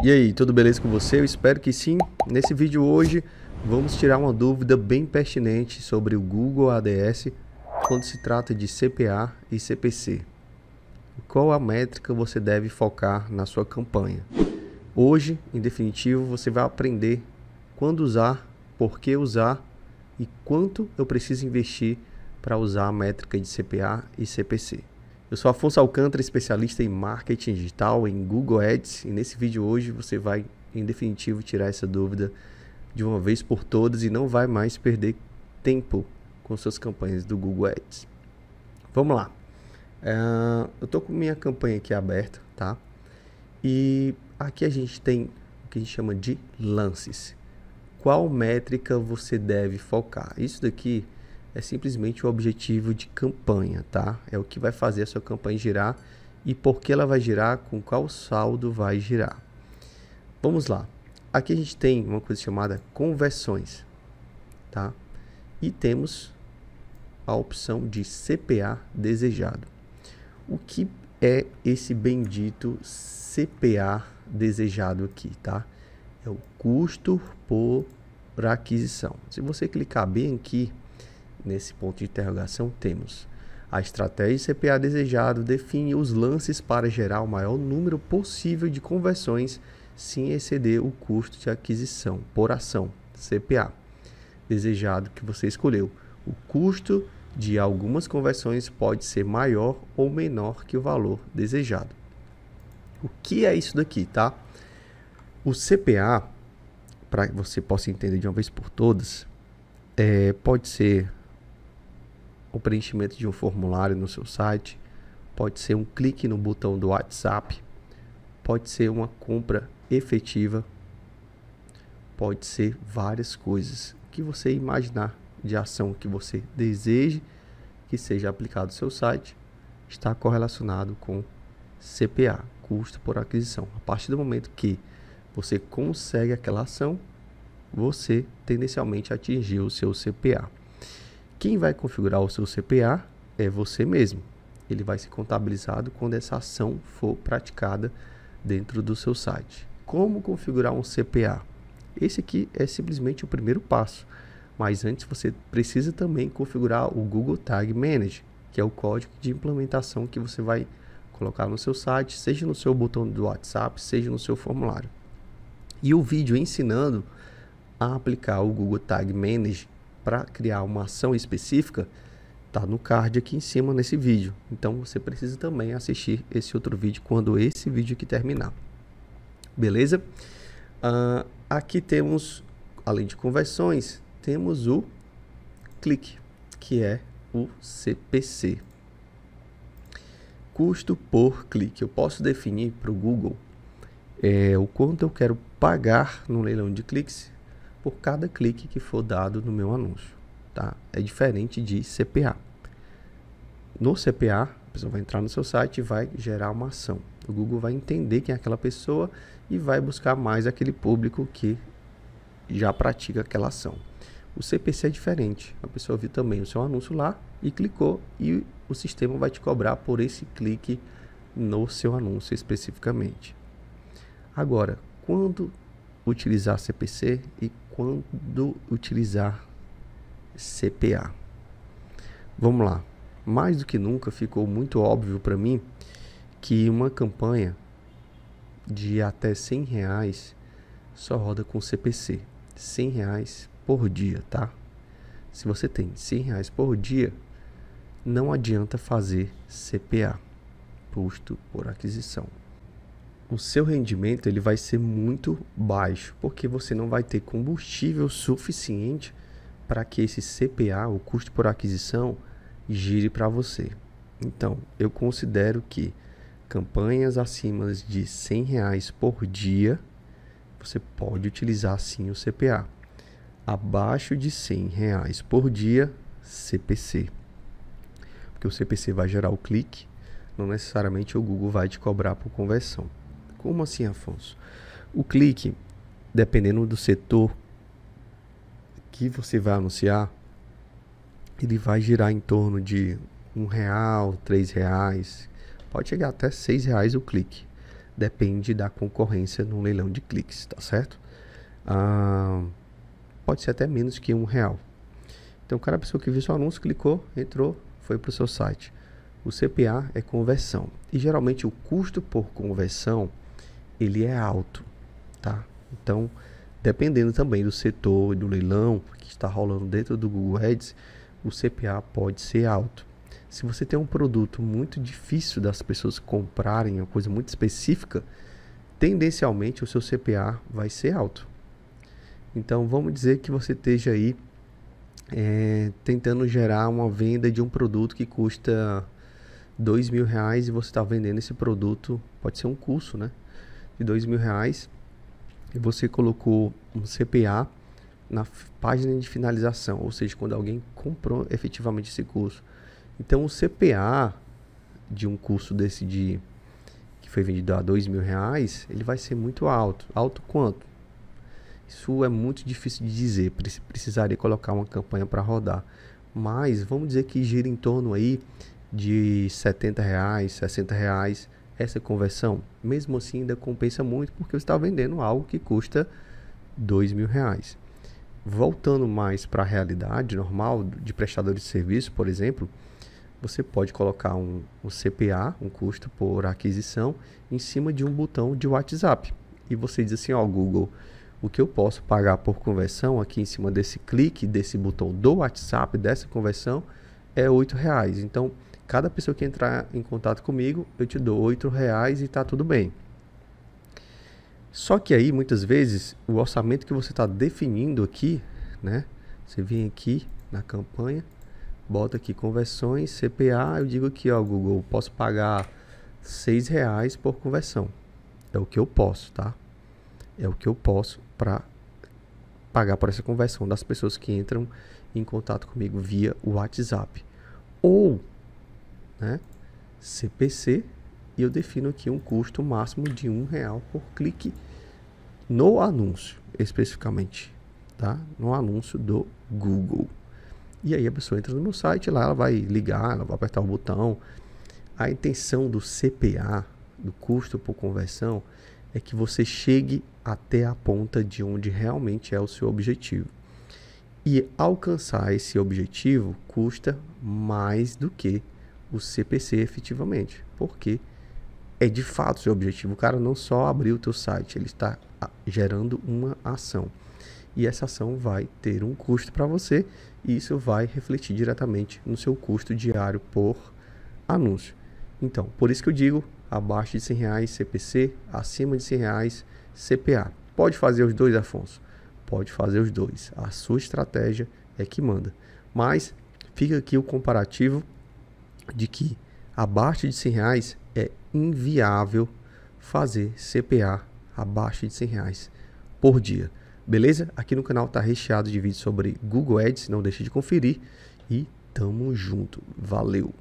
E aí, tudo beleza com você? Eu espero que sim. Nesse vídeo hoje vamos tirar uma dúvida bem pertinente sobre o Google ADS quando se trata de CPA e CPC. Qual a métrica você deve focar na sua campanha? Hoje, em definitivo, você vai aprender quando usar, por que usar e quanto eu preciso investir para usar a métrica de CPA e CPC. Eu sou Afonso Alcântara, especialista em marketing digital, em Google Ads, e nesse vídeo hoje você vai, em definitivo, tirar essa dúvida de uma vez por todas e não vai mais perder tempo com suas campanhas do Google Ads. Vamos lá. Eh, eu estou com minha campanha aqui aberta, tá? E aqui a gente tem o que a gente chama de lances. Qual métrica você deve focar? Isso daqui é simplesmente o objetivo de campanha, tá? É o que vai fazer a sua campanha girar e por que ela vai girar, com qual saldo vai girar. Vamos lá. Aqui a gente tem uma coisa chamada conversões, tá? E temos a opção de CPA desejado. O que é esse bendito CPA desejado aqui, tá? É o custo por aquisição. Se você clicar bem aqui, nesse ponto de interrogação temos. A estratégia CPA desejado define os lances para gerar o maior número possível de conversões sem exceder o custo de aquisição por ação, CPA. Desejado que você escolheu. O custo de algumas conversões pode ser maior ou menor que o valor desejado. O que é isso daqui, tá? O CPA, para que você possa entender de uma vez por todas, é, pode ser o preenchimento de um formulário no seu site, pode ser um clique no botão do WhatsApp, pode ser uma compra efetiva, pode ser várias coisas que você imaginar de ação que você deseje que seja aplicado no seu site está correlacionado com CPA, custo por aquisição. A partir do momento que você consegue aquela ação, você tendencialmente atingiu o seu CPA. Quem vai configurar o seu CPA é você mesmo. Ele vai ser contabilizado quando essa ação for praticada dentro do seu site. Como configurar um CPA? Esse aqui é simplesmente o primeiro passo, mas antes você precisa também configurar o Google Tag Manager, que é o código de implementação que você vai colocar no seu site, seja no seu botão do WhatsApp, seja no seu formulário. E o vídeo ensinando a aplicar o Google Tag Manager para criar uma ação específica, tá no card aqui em cima nesse vídeo. Então você precisa também assistir esse outro vídeo quando esse vídeo aqui terminar. Beleza? Uh, aqui temos, além de conversões, temos o clique, que é o CPC. Custo por clique. Eu posso definir para o Google é, o quanto eu quero pagar no leilão de cliques por cada clique que for dado no meu anúncio. Tá? É diferente de CPA. No CPA, a pessoa vai entrar no seu site e vai gerar uma ação. O Google vai entender quem é aquela pessoa e vai buscar mais aquele público que já pratica aquela ação. O CPC é diferente. A pessoa viu também o seu anúncio lá e clicou e o sistema vai te cobrar por esse clique no seu anúncio especificamente. Agora, quando utilizar CPC e quando utilizar CPA. Vamos lá. Mais do que nunca ficou muito óbvio para mim que uma campanha de até 100 reais só roda com CPC. 100 reais por dia, tá? Se você tem 100 reais por dia, não adianta fazer CPA, custo por aquisição o seu rendimento ele vai ser muito baixo, porque você não vai ter combustível suficiente para que esse CPA, o custo por aquisição, gire para você. Então, eu considero que campanhas acima de 100 reais por dia, você pode utilizar sim o CPA. Abaixo de 100 reais por dia, CPC. Porque o CPC vai gerar o clique, não necessariamente o Google vai te cobrar por conversão. Como assim, Afonso? O clique, dependendo do setor que você vai anunciar, ele vai girar em torno de um real, três reais, pode chegar até seis reais o clique. Depende da concorrência no leilão de cliques, tá certo? Ah, pode ser até menos que um real. Então, cada pessoa que viu seu anúncio, clicou, entrou, foi para o seu site. O CPA é conversão. E geralmente o custo por conversão ele é alto, tá? Então, dependendo também do setor e do leilão que está rolando dentro do Google Ads, o CPA pode ser alto. Se você tem um produto muito difícil das pessoas comprarem, uma coisa muito específica, tendencialmente o seu CPA vai ser alto. Então vamos dizer que você esteja aí é, tentando gerar uma venda de um produto que custa dois mil reais e você está vendendo esse produto, pode ser um curso, né? de dois mil reais e você colocou um CPA na página de finalização, ou seja, quando alguém comprou efetivamente esse curso. Então, o CPA de um curso desse de que foi vendido a dois mil reais, ele vai ser muito alto. Alto quanto? Isso é muito difícil de dizer. Precisaria colocar uma campanha para rodar. Mas vamos dizer que gira em torno aí de 70 reais, 60 reais essa conversão, mesmo assim ainda compensa muito porque você está vendendo algo que custa dois mil reais. Voltando mais para a realidade normal de prestador de serviço, por exemplo, você pode colocar um, um, CPA, um custo por aquisição, em cima de um botão de WhatsApp. E você diz assim, ó oh, Google, o que eu posso pagar por conversão aqui em cima desse clique, desse botão do WhatsApp, dessa conversão, é R$ reais. Então, Cada pessoa que entrar em contato comigo, eu te dou oito reais e está tudo bem. Só que aí, muitas vezes, o orçamento que você está definindo aqui, né? Você vem aqui na campanha, bota aqui conversões, CPA, eu digo aqui, ó, Google, posso pagar seis reais por conversão. É o que eu posso, tá? É o que eu posso para pagar por essa conversão das pessoas que entram em contato comigo via WhatsApp. Ou né, CPC, e eu defino aqui um custo máximo de um real por clique no anúncio, especificamente, tá? No anúncio do Google. E aí a pessoa entra no meu site, lá ela vai ligar, ela vai apertar o botão. A intenção do CPA, do custo por conversão, é que você chegue até a ponta de onde realmente é o seu objetivo. E alcançar esse objetivo custa mais do que o CPC efetivamente, porque é de fato seu objetivo. O cara não só abriu o teu site, ele está gerando uma ação. E essa ação vai ter um custo para você e isso vai refletir diretamente no seu custo diário por anúncio. Então, por isso que eu digo abaixo de 100 reais CPC, acima de 100 reais CPA. Pode fazer os dois, Afonso? Pode fazer os dois. A sua estratégia é que manda. Mas fica aqui o comparativo de que abaixo de 100 reais é inviável fazer CPA abaixo de 100 reais por dia. Beleza? Aqui no canal está recheado de vídeos sobre Google Ads, não deixe de conferir e tamo junto. Valeu!